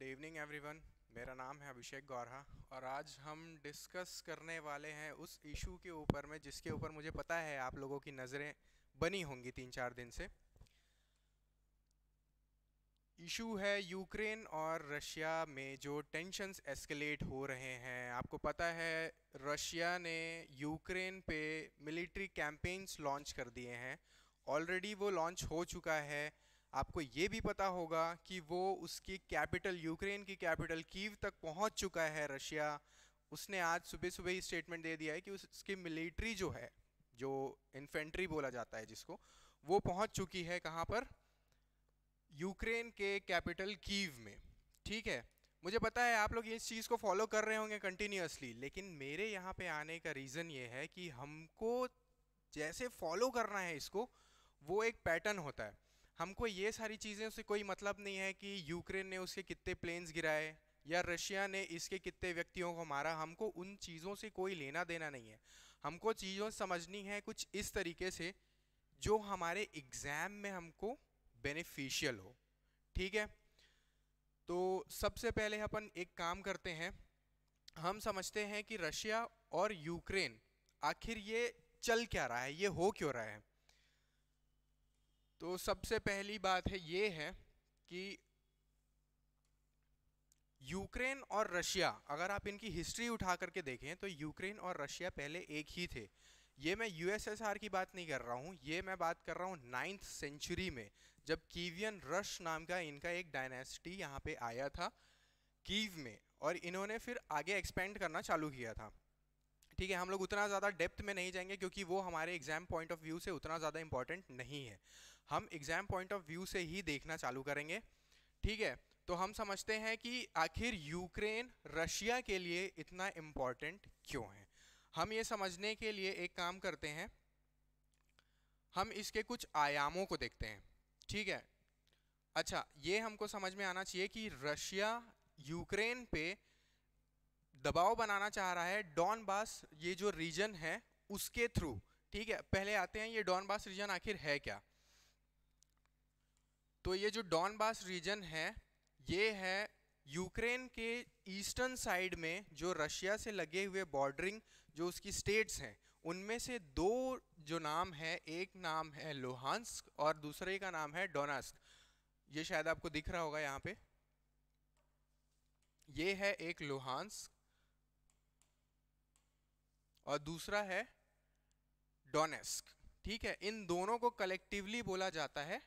good evening everyone मेरा नाम है अभिषेक गौरहा और आज हम डिस्कस करने वाले हैं उस इशू के ऊपर में जिसके ऊपर मुझे पता है आप लोगों की नज़रें बनी होंगी तीन चार दिन से इशू है यूक्रेन और रशिया में जो टेंशंस एस्केलेट हो रहे हैं आपको पता है रशिया ने यूक्रेन पे मिलिट्री कैंपेन्स लॉन्च कर दिए हैं ऑलरेडी वो लॉन्च हो चुका है आपको ये भी पता होगा कि वो उसकी कैपिटल यूक्रेन की कैपिटल कीव तक पहुंच चुका है रशिया उसने आज सुबह सुबह ही स्टेटमेंट दे दिया है कि उसकी मिलिट्री जो है जो इन्फेंट्री बोला जाता है जिसको वो पहुंच चुकी है कहाँ पर यूक्रेन के कैपिटल कीव में ठीक है मुझे पता है आप लोग इस चीज़ को फॉलो कर रहे होंगे कंटिन्यूसली लेकिन मेरे यहाँ पे आने का रीज़न ये है कि हमको जैसे फॉलो करना है इसको वो एक पैटर्न होता है हमको ये सारी चीज़ें से कोई मतलब नहीं है कि यूक्रेन ने उसके कितने प्लेन्स गिराए या रशिया ने इसके कितने व्यक्तियों को मारा हमको उन चीज़ों से कोई लेना देना नहीं है हमको चीज़ों समझनी है कुछ इस तरीके से जो हमारे एग्ज़ाम में हमको बेनिफिशियल हो ठीक है तो सबसे पहले अपन एक काम करते हैं हम समझते हैं कि रशिया और यूक्रेन आखिर ये चल क्या रहा है ये हो क्यों रहा है तो सबसे पहली बात है ये है कि यूक्रेन और रशिया अगर आप इनकी हिस्ट्री उठा करके देखें तो यूक्रेन और रशिया पहले एक ही थे ये मैं यूएसएसआर की बात नहीं कर रहा हूँ ये मैं बात कर रहा हूँ नाइन्थ सेंचुरी में जब कीवियन रश नाम का इनका एक डायनेस्टी यहाँ पे आया था कीव में और इन्होंने फिर आगे एक्सपेंड करना चालू किया था ठीक है हम लोग उतना ज़्यादा डेप्थ में नहीं जाएंगे क्योंकि वो हमारे एग्जाम पॉइंट ऑफ व्यू से उतना ज़्यादा इंपॉर्टेंट नहीं है हम एग्ज़ाम पॉइंट ऑफ व्यू से ही देखना चालू करेंगे ठीक है तो हम समझते हैं कि आखिर यूक्रेन रशिया के लिए इतना इम्पॉर्टेंट क्यों है हम ये समझने के लिए एक काम करते हैं हम इसके कुछ आयामों को देखते हैं ठीक है अच्छा ये हमको समझ में आना चाहिए कि रशिया यूक्रेन पे दबाव बनाना चाह रहा है डॉनबास ये जो रीजन है उसके थ्रू ठीक है पहले आते हैं ये डॉनबास रीजन आखिर है क्या तो ये जो डॉनबास रीजन है ये है यूक्रेन के ईस्टर्न साइड में जो रशिया से लगे हुए बॉर्डरिंग जो उसकी स्टेट्स हैं उनमें से दो जो नाम है एक नाम है लोहानस्क और दूसरे का नाम है डोनास्क ये शायद आपको दिख रहा होगा यहाँ पे ये है एक लोहानस्क और दूसरा है डोनेस्क ठीक है इन दोनों को कलेक्टिवली बोला जाता है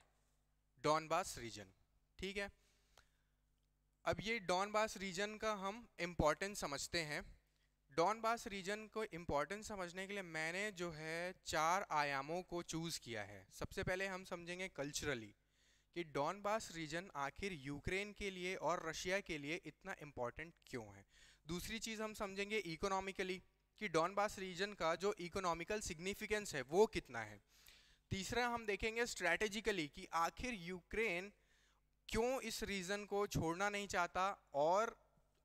डॉनबास रीजन ठीक है अब ये डॉनबास रीजन का हम इम्पोर्टेंस समझते हैं डॉनबास रीजन को इम्पोर्टेंस समझने के लिए मैंने जो है चार आयामों को चूज़ किया है सबसे पहले हम समझेंगे कल्चरली कि डॉनबास रीजन आखिर यूक्रेन के लिए और रशिया के लिए इतना इम्पॉर्टेंट क्यों है दूसरी चीज़ हम समझेंगे इकोनॉमिकली कि डॉनबास रीजन का जो इकोनॉमिकल सिग्निफिकेंस है वो कितना है तीसरा हम देखेंगे स्ट्रैटेजिकली कि आखिर यूक्रेन क्यों इस रीज़न को छोड़ना नहीं चाहता और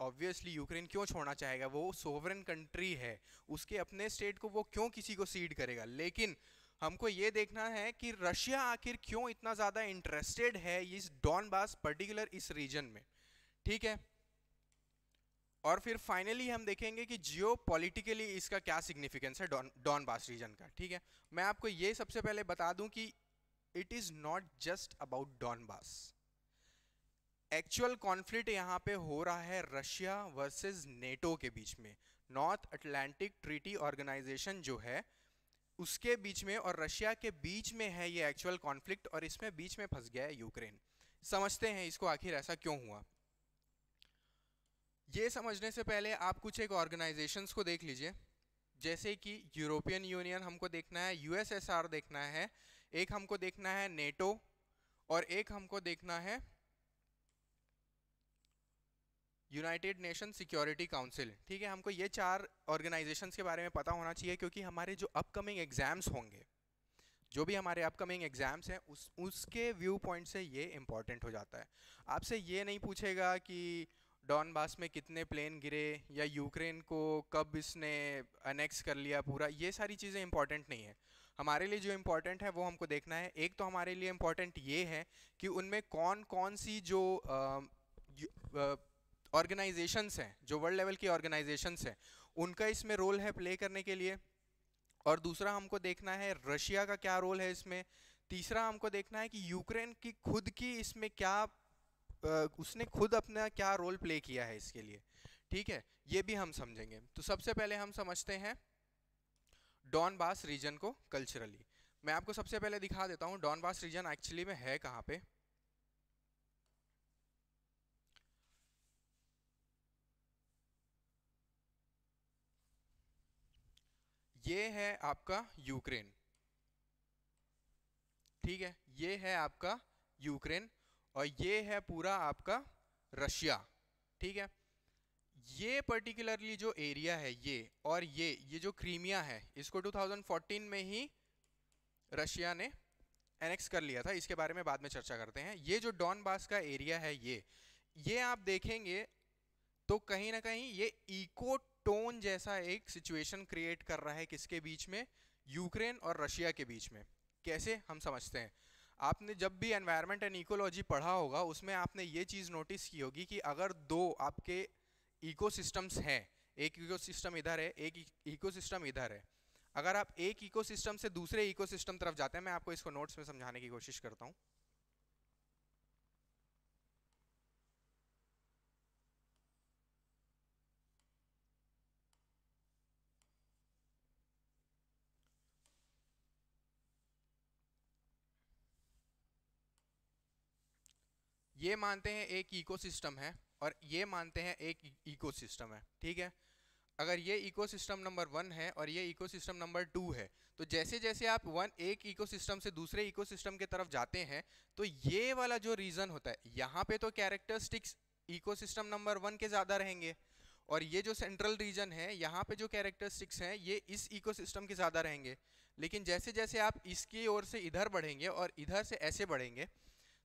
ऑब्वियसली यूक्रेन क्यों छोड़ना चाहेगा वो सोवरेन कंट्री है उसके अपने स्टेट को वो क्यों किसी को सीड करेगा लेकिन हमको ये देखना है कि रशिया आखिर क्यों इतना ज़्यादा इंटरेस्टेड है इस डॉन बास पर्टिकुलर इस रीजन में ठीक है और फिर फाइनली हम देखेंगे कि जियो पॉलिटिकली इसका क्या सिग्निफिकेंस है डॉन बास रीजन का ठीक है मैं आपको ये सबसे पहले बता दूं कि it is not just about Donbas actual conflict यहाँ पे हो रहा है रशिया वर्सेस नेटो के बीच में नॉर्थ अटलांटिक ट्रीटी ऑर्गेनाइजेशन जो है उसके बीच में और रशिया के बीच में है ये एक्चुअल कॉन्फ्लिक्ट और इसमें बीच में फंस गया है यूक्रेन समझते हैं इसको आखिर ऐसा क्यों हुआ ये समझने से पहले आप कुछ एक ऑर्गेनाइजेशंस को देख लीजिए जैसे कि यूरोपियन यूनियन हमको देखना है यूएसएसआर देखना है एक हमको देखना है नेटो और एक हमको देखना है यूनाइटेड नेशन सिक्योरिटी काउंसिल ठीक है हमको ये चार ऑर्गेनाइजेशंस के बारे में पता होना चाहिए क्योंकि हमारे जो अपकमिंग एग्ज़ाम्स होंगे जो भी हमारे अपकमिंग एग्ज़ाम्स हैं उस उसके व्यू पॉइंट से ये इम्पॉर्टेंट हो जाता है आपसे ये नहीं पूछेगा कि डॉनबास में कितने प्लेन गिरे या यूक्रेन को कब इसने अनेक्स कर लिया पूरा ये सारी चीज़ें इंपॉर्टेंट नहीं है हमारे लिए जो इम्पोर्टेंट है वो हमको देखना है एक तो हमारे लिए इम्पोर्टेंट ये है कि उनमें कौन कौन सी जो ऑर्गेनाइजेशंस हैं जो वर्ल्ड लेवल की ऑर्गेनाइजेशंस हैं उनका इसमें रोल है प्ले करने के लिए और दूसरा हमको देखना है रशिया का क्या रोल है इसमें तीसरा हमको देखना है कि यूक्रेन की खुद की इसमें क्या उसने खुद अपना क्या रोल प्ले किया है इसके लिए ठीक है ये भी हम समझेंगे तो सबसे पहले हम समझते हैं डॉन बास रीजन को कल्चरली मैं आपको सबसे पहले दिखा देता हूँ डॉन बास रीजन एक्चुअली में है कहाँ पे ये है आपका यूक्रेन ठीक है ये है आपका यूक्रेन और ये है पूरा आपका रशिया ठीक है ये पर्टिकुलरली जो एरिया है ये और ये ये जो क्रीमिया है इसको 2014 में ही रशिया ने एनेक्स कर लिया था इसके बारे में बाद में चर्चा करते हैं ये जो डॉन बास का एरिया है ये ये आप देखेंगे तो कहीं ना कहीं ये इको टोन जैसा एक सिचुएशन क्रिएट कर रहा है किसके बीच में यूक्रेन और रशिया के बीच में कैसे हम समझते हैं आपने जब भी एनवायरनमेंट एंड इकोलॉजी पढ़ा होगा उसमें आपने ये चीज़ नोटिस की होगी कि अगर दो आपके इकोसिस्टम्स हैं एक इकोसिस्टम इधर है एक इकोसिस्टम इधर है अगर आप एक इकोसिस्टम से दूसरे इकोसिस्टम तरफ जाते हैं मैं आपको इसको नोट्स में समझाने की कोशिश करता हूँ ये मानते हैं एक इकोसिस्टम है और ये मानते हैं एक इकोसिस्टम है ठीक है अगर ये इकोसिस्टम नंबर वन है और ये इकोसिस्टम नंबर टू है तो जैसे जैसे आप वन एक इकोसिस्टम से दूसरे इकोसिस्टम के तरफ जाते हैं तो ये वाला जो रीज़न होता है यहाँ पे तो कैरेक्टरिस्टिक्स इकोसिस्टम नंबर वन के ज़्यादा रहेंगे और ये जो सेंट्रल रीजन है यहाँ पे जो कैरेक्टरिस्टिक्स हैं ये इस इकोसिस्टम के ज़्यादा रहेंगे लेकिन जैसे जैसे आप इसकी ओर से इधर बढ़ेंगे और इधर से ऐसे बढ़ेंगे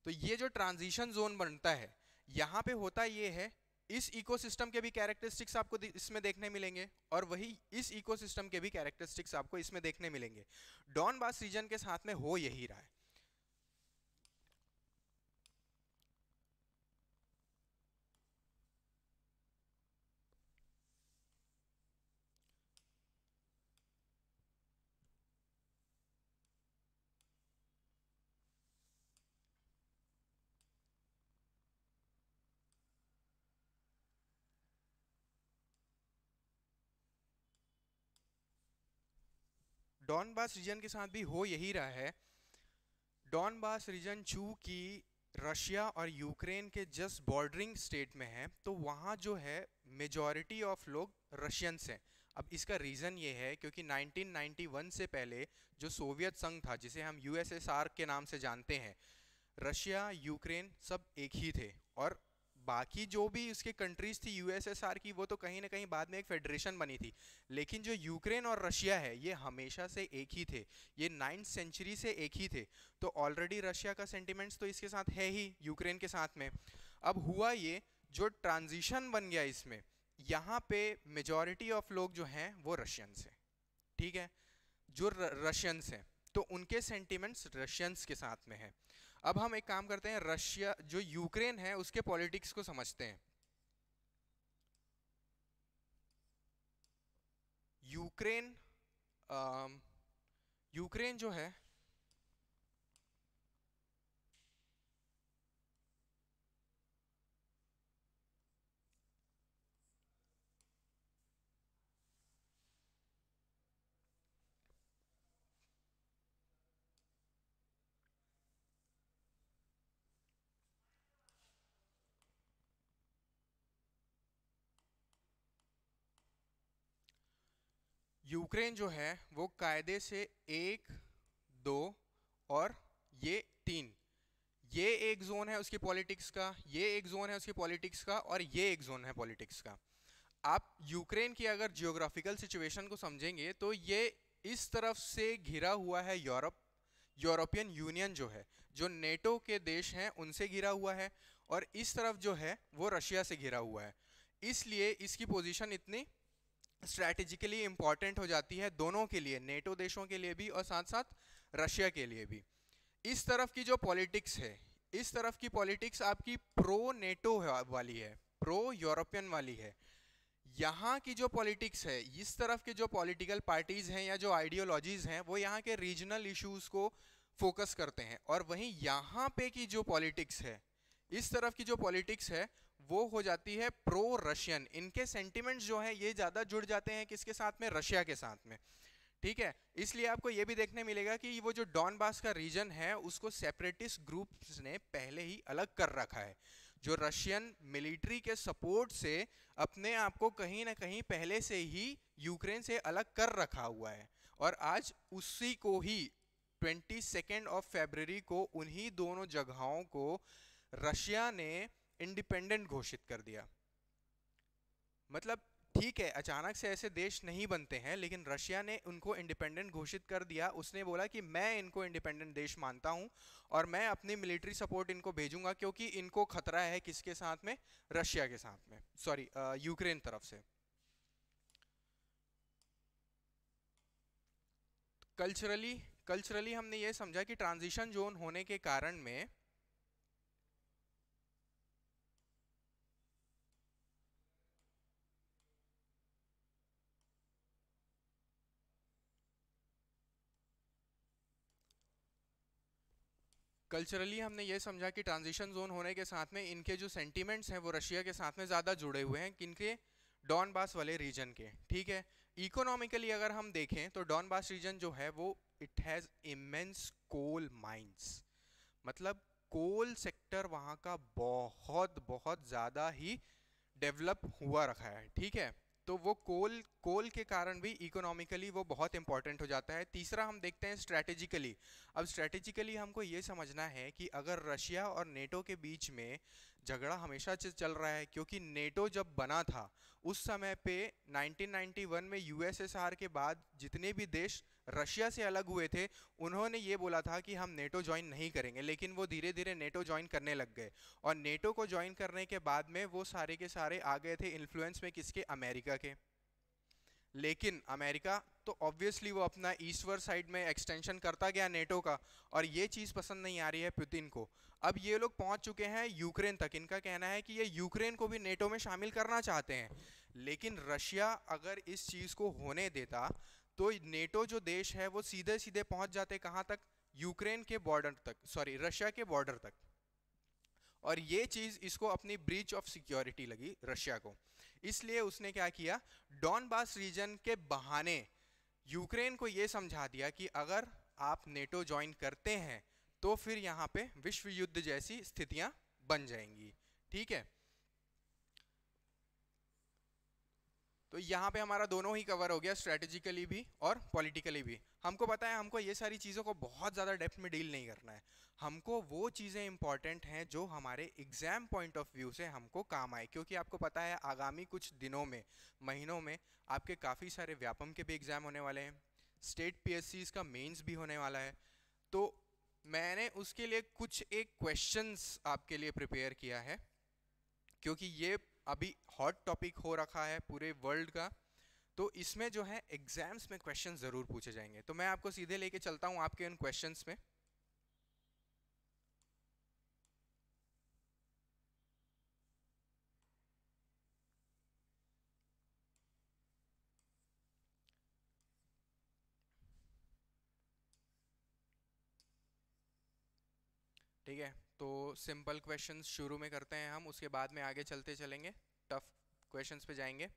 तो ये जो ट्रांजिशन जोन बनता है यहाँ पे होता ये है इस इकोसिस्टम के भी कैरेक्टरिस्टिक्स आपको इसमें देखने मिलेंगे और वही इस इकोसिस्टम के भी कैरेक्टरिस्टिक्स आपको इसमें देखने मिलेंगे डॉन बास रीजन के साथ में हो यही रहा है डॉनबास रीजन के साथ भी हो यही रहा है डॉनबास रीजन की रशिया और यूक्रेन के जस्ट बॉर्डरिंग स्टेट में है तो वहाँ जो है मेजॉरिटी ऑफ लोग रशियंस हैं अब इसका रीज़न ये है क्योंकि 1991 से पहले जो सोवियत संघ था जिसे हम यूएसएसआर के नाम से जानते हैं रशिया यूक्रेन सब एक ही थे और बाकी जो भी उसके कंट्रीज थी यूएसएसआर की वो तो कहीं ना कहीं बाद में एक फेडरेशन बनी थी लेकिन जो यूक्रेन और रशिया है ये हमेशा से एक ही थे ये नाइन्थ सेंचुरी से एक ही थे तो ऑलरेडी रशिया का सेंटिमेंट्स तो इसके साथ है ही यूक्रेन के साथ में अब हुआ ये जो ट्रांजिशन बन गया इसमें यहाँ पे मेजॉरिटी ऑफ लोग जो हैं वो रशियंस हैं ठीक है जो रशियंस हैं तो उनके सेंटिमेंट्स रशियंस के साथ में हैं अब हम एक काम करते हैं रशिया जो यूक्रेन है उसके पॉलिटिक्स को समझते हैं यूक्रेन यूक्रेन जो है यूक्रेन जो है वो कायदे से एक दो और ये तीन ये एक जोन है उसकी पॉलिटिक्स का ये एक जोन है उसकी पॉलिटिक्स का और ये एक जोन है पॉलिटिक्स का आप यूक्रेन की अगर जियोग्राफिकल सिचुएशन को समझेंगे तो ये इस तरफ से घिरा हुआ है यूरोप यूरोपियन यूनियन जो है जो नेटो के देश हैं उनसे घिरा हुआ है और इस तरफ जो है वो रशिया से घिरा हुआ है इसलिए इसकी पोजीशन इतनी स्ट्रैटेजिकली इम्पॉर्टेंट हो जाती है दोनों के लिए नेटो देशों के लिए भी और साथ साथ रशिया के लिए भी इस तरफ की जो पॉलिटिक्स है इस तरफ की पॉलिटिक्स आपकी प्रो नेटो वाली है प्रो यूरोपियन वाली है यहाँ की जो पॉलिटिक्स है इस तरफ के जो पॉलिटिकल पार्टीज़ हैं या जो आइडियोलॉजीज़ हैं वो यहाँ के रीजनल इशूज को फोकस करते हैं और वहीं यहाँ पे की जो पॉलिटिक्स है इस तरफ की जो पॉलिटिक्स है वो हो जाती है प्रो रशियन इनके सेंटिमेंट्स जो है ये ज़्यादा जुड़ जाते हैं किसके साथ में रशिया के साथ में ठीक है इसलिए आपको ये भी देखने मिलेगा कि वो जो डॉनबास का रीजन है उसको सेपरेटिस्ट ग्रुप्स ने पहले ही अलग कर रखा है जो रशियन मिलिट्री के सपोर्ट से अपने आप को कहीं ना कहीं पहले से ही यूक्रेन से अलग कर रखा हुआ है और आज उसी को ही ट्वेंटी सेकेंड ऑफ फेबररी को उन्हीं दोनों जगहों को रशिया ने इंडिपेंडेंट घोषित कर दिया मतलब ठीक है अचानक से ऐसे देश नहीं बनते हैं लेकिन रशिया ने उनको इंडिपेंडेंट घोषित कर दिया उसने बोला कि मैं इनको इंडिपेंडेंट देश मानता हूं और मैं अपनी मिलिट्री सपोर्ट इनको भेजूंगा क्योंकि इनको खतरा है किसके साथ में रशिया के साथ में सॉरी यूक्रेन तरफ से कल्चरली कल्चरली हमने ये समझा कि ट्रांजिशन जोन होने के कारण में कल्चरली हमने ये समझा कि ट्रांजिशन जोन होने के साथ में इनके जो सेंटिमेंट्स हैं वो रशिया के साथ में ज़्यादा जुड़े हुए हैं किनके डॉनबास वाले रीजन के ठीक है इकोनॉमिकली अगर हम देखें तो डॉनबास रीजन जो है वो it has immense coal mines मतलब कोल सेक्टर वहाँ का बहुत बहुत ज़्यादा ही डेवलप हुआ रखा है ठीक है तो वो कोल कोल के कारण भी इकोनॉमिकली वो बहुत इंपॉर्टेंट हो जाता है तीसरा हम देखते हैं स्ट्रैटेजिकली अब स्ट्रैटेजिकली हमको ये समझना है कि अगर रशिया और नेटो के बीच में झगड़ा हमेशा चल रहा है क्योंकि नेटो जब बना था उस समय पे 1991 में यूएसएसआर के बाद जितने भी देश रशिया से अलग हुए थे उन्होंने ये बोला था कि हम नेटो ज्वाइन नहीं करेंगे लेकिन वो धीरे धीरे नेटो ज्वाइन करने लग गए और नेटो को ज्वाइन करने के बाद में वो सारे के सारे आ गए थे इन्फ्लुएंस में किसके अमेरिका के लेकिन अमेरिका तो ऑब्वियसली वो अपना ईस्टवर साइड में एक्सटेंशन करता गया नेटो का और ये चीज़ पसंद नहीं आ रही है पुतिन को अब ये लोग पहुंच चुके हैं यूक्रेन तक इनका कहना है कि ये यूक्रेन को भी नेटो में शामिल करना चाहते हैं लेकिन रशिया अगर इस चीज़ को होने देता तो नेटो जो देश है वो सीधे सीधे पहुंच जाते कहां तक यूक्रेन के बॉर्डर तक सॉरी रशिया के बॉर्डर तक और ये चीज़ इसको अपनी ब्रीच ऑफ सिक्योरिटी लगी रशिया को इसलिए उसने क्या किया डॉनबास रीजन के बहाने यूक्रेन को ये समझा दिया कि अगर आप नेटो ज्वाइन करते हैं तो फिर यहाँ पे विश्व युद्ध जैसी स्थितियाँ बन जाएंगी ठीक है तो यहाँ पे हमारा दोनों ही कवर हो गया स्ट्रैटेजिकली भी और पॉलिटिकली भी हमको पता है हमको ये सारी चीज़ों को बहुत ज़्यादा डेप्थ में डील नहीं करना है हमको वो चीज़ें इंपॉर्टेंट हैं जो हमारे एग्ज़ाम पॉइंट ऑफ व्यू से हमको काम आए क्योंकि आपको पता है आगामी कुछ दिनों में महीनों में आपके काफ़ी सारे व्यापम के भी एग्ज़ाम होने वाले हैं स्टेट पी का मेन्स भी होने वाला है तो मैंने उसके लिए कुछ एक क्वेश्चंस आपके लिए प्रिपेयर किया है क्योंकि ये अभी हॉट टॉपिक हो रखा है पूरे वर्ल्ड का तो इसमें जो है एग्जाम्स में क्वेश्चन ज़रूर पूछे जाएंगे तो मैं आपको सीधे लेके चलता हूँ आपके उन क्वेश्चन में ठीक है तो सिंपल क्वेश्चन शुरू में करते हैं हम उसके बाद में आगे चलते चलेंगे टफ क्वेश्चन पे जाएंगे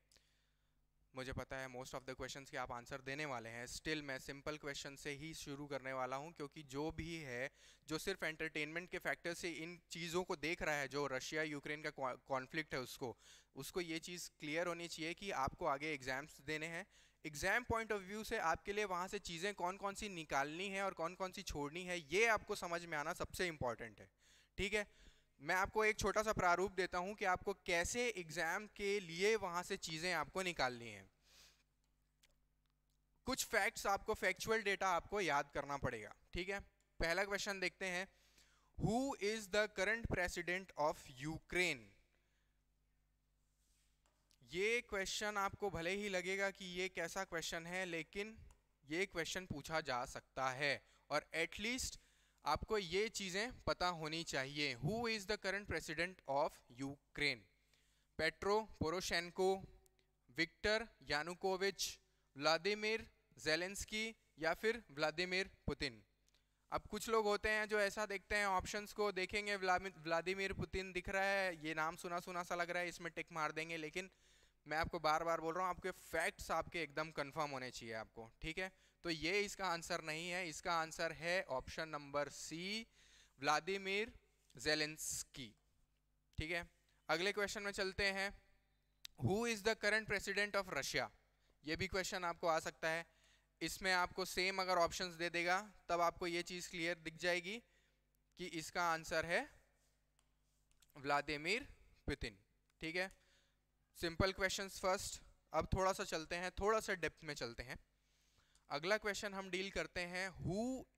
मुझे पता है मोस्ट ऑफ द क्वेश्चंस के आप आंसर देने वाले हैं स्टिल मैं सिंपल क्वेश्चन से ही शुरू करने वाला हूं क्योंकि जो भी है जो सिर्फ एंटरटेनमेंट के फैक्टर से इन चीज़ों को देख रहा है जो रशिया यूक्रेन का कॉन्फ्लिक्ट है उसको उसको ये चीज़ क्लियर होनी चाहिए कि आपको आगे एग्जाम्स देने हैं एग्ज़ाम पॉइंट ऑफ व्यू से आपके लिए वहाँ से चीज़ें कौन कौन सी निकालनी है और कौन कौन सी छोड़नी है ये आपको समझ में आना सबसे इम्पॉर्टेंट है ठीक है मैं आपको एक छोटा सा प्रारूप देता हूँ कि आपको कैसे एग्ज़ाम के लिए वहाँ से चीज़ें आपको निकालनी हैं कुछ फैक्ट्स आपको फैक्चुअल डेटा आपको याद करना पड़ेगा ठीक है पहला क्वेश्चन देखते हैं who is the current president of Ukraine ये क्वेश्चन आपको भले ही लगेगा कि ये कैसा क्वेश्चन है लेकिन ये क्वेश्चन पूछा जा सकता है और एटलीस्ट आपको ये चीज़ें पता होनी चाहिए who is the current president of Ukraine Petro Poroshenko Viktor Yanukovych Volodymyr Zelensky या फिर व्लादिमिर पुतिन अब कुछ लोग होते हैं जो ऐसा देखते हैं ऑप्शंस को देखेंगे व्लादिमिर पुतिन दिख रहा है ये नाम सुना सुना सा लग रहा है इसमें टिक मार देंगे लेकिन मैं आपको बार बार बोल रहा हूँ आपके फैक्ट्स आपके एकदम कन्फर्म होने चाहिए आपको ठीक है तो ये इसका आंसर नहीं है इसका आंसर है option number C Volodymyr Zelensky ठीक है अगले क्वेश्चन में चलते हैं who is the current president of Russia ये भी क्वेश्चन आपको आ सकता है इसमें आपको सेम अगर ऑप्शंस दे देगा तब आपको ये चीज़ क्लियर दिख जाएगी कि इसका आंसर है व्लादिमीर पुतिन ठीक है सिंपल क्वेश्चंस फर्स्ट अब थोड़ा सा चलते हैं थोड़ा सा डेप्थ में चलते हैं अगला क्वेश्चन हम डील करते हैं who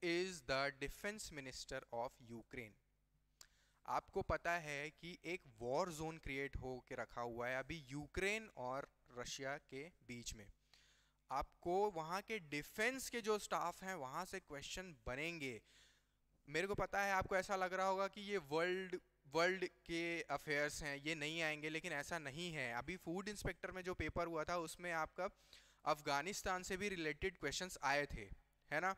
is the defence minister of Ukraine आपको पता है कि एक वॉर जोन क्रिएट हो के रखा हुआ है अभी यूक्रेन और रशिया के बीच में आपको वहाँ के डिफेंस के जो स्टाफ हैं वहाँ से क्वेश्चन बनेंगे मेरे को पता है आपको ऐसा लग रहा होगा कि ये वर्ल्ड वर्ल्ड के अफेयर्स हैं ये नहीं आएंगे लेकिन ऐसा नहीं है अभी फूड इंस्पेक्टर में जो पेपर हुआ था उसमें आपका अफ़गानिस्तान से भी रिलेटेड क्वेश्चंस आए थे है ना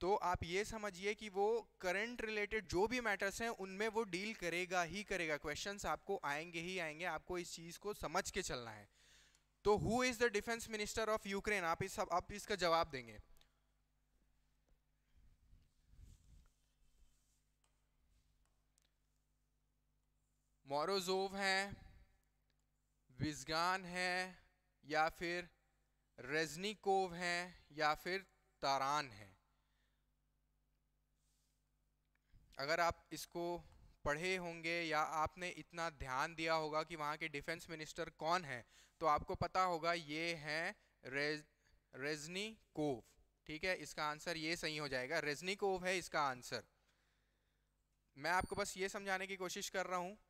तो आप ये समझिए कि वो करंट रिलेटेड जो भी मैटर्स हैं उनमें वो डील करेगा ही करेगा क्वेश्चंस आपको आएंगे ही आएंगे आपको इस चीज़ को समझ के चलना है तो who is the defence minister of Ukraine आप इस आप इसका जवाब देंगे मोरोजोव हैं विजगान हैं या फिर रेजनिकोव हैं या फिर तारान हैं अगर आप इसको पढ़े होंगे या आपने इतना ध्यान दिया होगा कि वहाँ के डिफेंस मिनिस्टर कौन हैं तो आपको पता होगा ये हैं रेज रेजनी कोव ठीक है इसका आंसर ये सही हो जाएगा रेजनी कोव है इसका आंसर मैं आपको बस ये समझाने की कोशिश कर रहा हूँ